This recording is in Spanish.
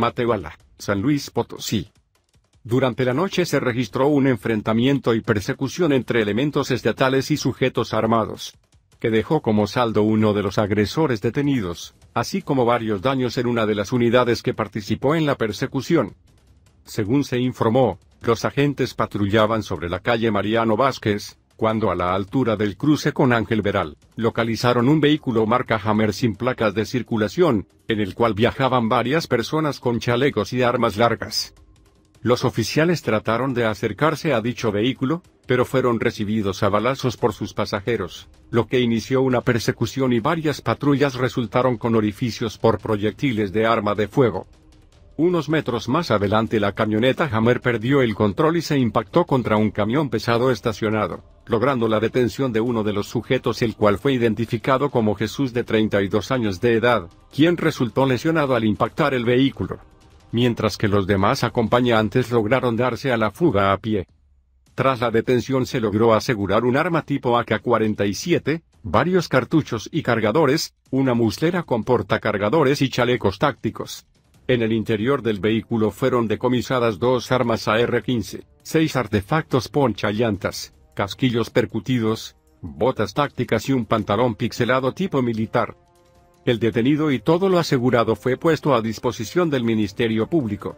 Matehuala, San Luis Potosí. Durante la noche se registró un enfrentamiento y persecución entre elementos estatales y sujetos armados, que dejó como saldo uno de los agresores detenidos, así como varios daños en una de las unidades que participó en la persecución. Según se informó, los agentes patrullaban sobre la calle Mariano Vázquez, cuando a la altura del cruce con Ángel Veral, localizaron un vehículo marca Hammer sin placas de circulación, en el cual viajaban varias personas con chalecos y armas largas. Los oficiales trataron de acercarse a dicho vehículo, pero fueron recibidos a balazos por sus pasajeros, lo que inició una persecución y varias patrullas resultaron con orificios por proyectiles de arma de fuego. Unos metros más adelante la camioneta Hammer perdió el control y se impactó contra un camión pesado estacionado, logrando la detención de uno de los sujetos el cual fue identificado como Jesús de 32 años de edad, quien resultó lesionado al impactar el vehículo. Mientras que los demás acompañantes lograron darse a la fuga a pie. Tras la detención se logró asegurar un arma tipo AK-47, varios cartuchos y cargadores, una muslera con portacargadores y chalecos tácticos. En el interior del vehículo fueron decomisadas dos armas AR-15, seis artefactos ponchallantas, casquillos percutidos, botas tácticas y un pantalón pixelado tipo militar. El detenido y todo lo asegurado fue puesto a disposición del Ministerio Público.